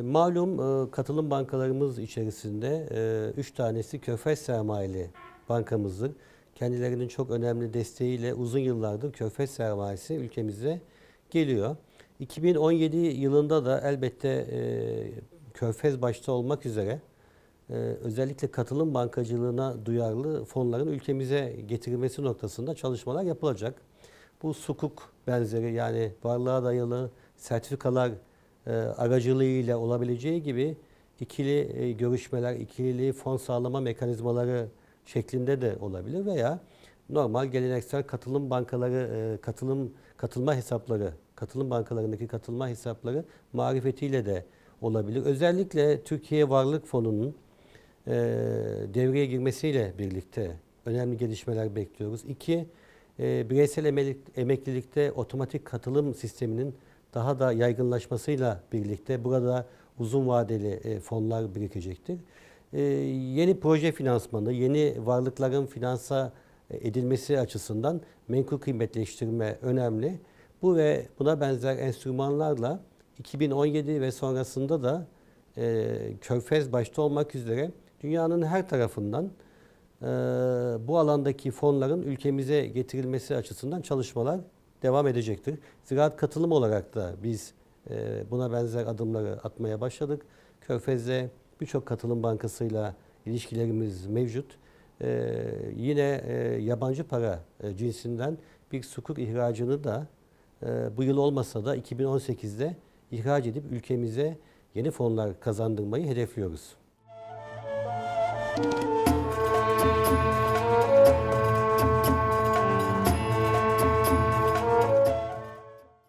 E, malum e, katılım bankalarımız içerisinde e, üç tanesi körfez sermayeli bankamızdır. Kendilerinin çok önemli desteğiyle uzun yıllardır körfez sermayesi ülkemize geliyor. 2017 yılında da elbette körfez başta olmak üzere özellikle katılım bankacılığına duyarlı fonların ülkemize getirilmesi noktasında çalışmalar yapılacak. Bu sukuk benzeri yani varlığa dayalı sertifikalar e, aracılığıyla olabileceği gibi ikili e, görüşmeler, ikili fon sağlama mekanizmaları şeklinde de olabilir veya normal geleneksel katılım bankaları, e, katılım katılma hesapları, katılım bankalarındaki katılma hesapları marifetiyle de olabilir. Özellikle Türkiye Varlık Fonu'nun e, devreye girmesiyle birlikte önemli gelişmeler bekliyoruz. İki, bireysel emeklilikte otomatik katılım sisteminin daha da yaygınlaşmasıyla birlikte burada uzun vadeli e, fonlar birikecektir. E, yeni proje finansmanı, yeni varlıkların finansa e, edilmesi açısından menkul kıymetleştirme önemli. Bu ve buna benzer enstrümanlarla 2017 ve sonrasında da e, Körfez başta olmak üzere dünyanın her tarafından bu alandaki fonların ülkemize getirilmesi açısından çalışmalar devam edecektir. Ziraat katılım olarak da biz e, buna benzer adımları atmaya başladık. Körfez'de birçok katılım bankasıyla ilişkilerimiz mevcut. E, yine e, yabancı para cinsinden bir sukur ihracını da bu yıl olmasa da 2018'de ihraç edip ülkemize yeni fonlar kazandırmayı hedefliyoruz. Müzik